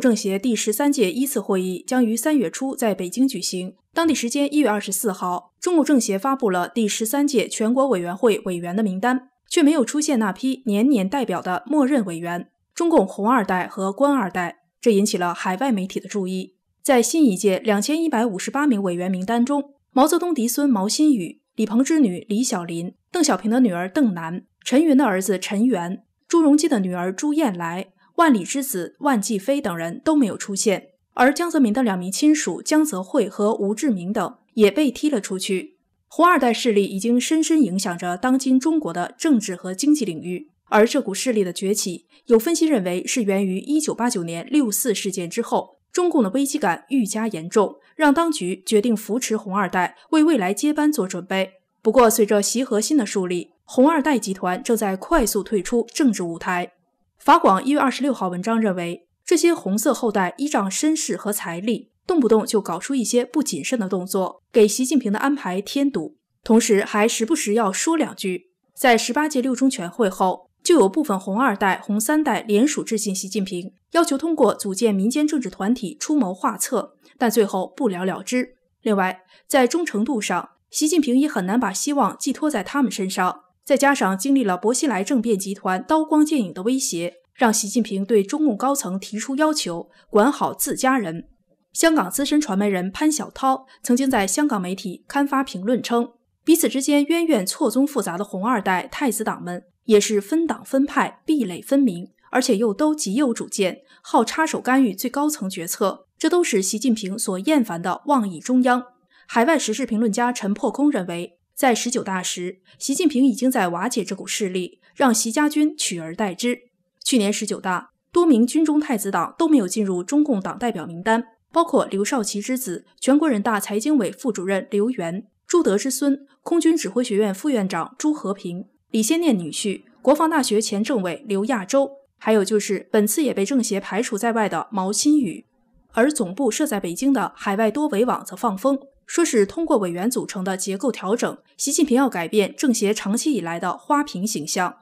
政协第十三届一次会议将于三月初在北京举行。当地时间一月二十四号，中共政协发布了第十三届全国委员会委员的名单，却没有出现那批年年代表的默认委员——中共“红二代”和“官二代”，这引起了海外媒体的注意。在新一届两千一百五十八名委员名单中，毛泽东嫡孙毛新宇、李鹏之女李小林、邓小平的女儿邓楠、陈云的儿子陈元、朱镕基的女儿朱燕来。万里之子万继飞等人都没有出现，而江泽民的两名亲属江泽慧和吴志明等也被踢了出去。红二代势力已经深深影响着当今中国的政治和经济领域，而这股势力的崛起，有分析认为是源于1989年六四事件之后，中共的危机感愈加严重，让当局决定扶持红二代为未来接班做准备。不过，随着习核心的树立，红二代集团正在快速退出政治舞台。法广一月二十六号文章认为，这些红色后代依仗身世和财力，动不动就搞出一些不谨慎的动作，给习近平的安排添堵。同时，还时不时要说两句。在十八届六中全会后，就有部分红二代、红三代联署致信习近平，要求通过组建民间政治团体出谋划策，但最后不了了之。另外，在忠诚度上，习近平也很难把希望寄托在他们身上。再加上经历了薄熙来政变集团刀光剑影的威胁，让习近平对中共高层提出要求，管好自家人。香港资深传媒人潘晓涛曾经在香港媒体刊发评论称，彼此之间渊源错综复杂的红二代、太子党们，也是分党分派、壁垒分明，而且又都极有主见，好插手干预最高层决策，这都是习近平所厌烦的妄议中央。海外时事评论家陈破空认为。在十九大时，习近平已经在瓦解这股势力，让习家军取而代之。去年十九大，多名军中太子党都没有进入中共党代表名单，包括刘少奇之子、全国人大财经委副主任刘源，朱德之孙、空军指挥学院副院长朱和平，李先念女婿、国防大学前政委刘亚洲，还有就是本次也被政协排除在外的毛新宇。而总部设在北京的海外多维网则放风。说是通过委员组成的结构调整，习近平要改变政协长期以来的花瓶形象。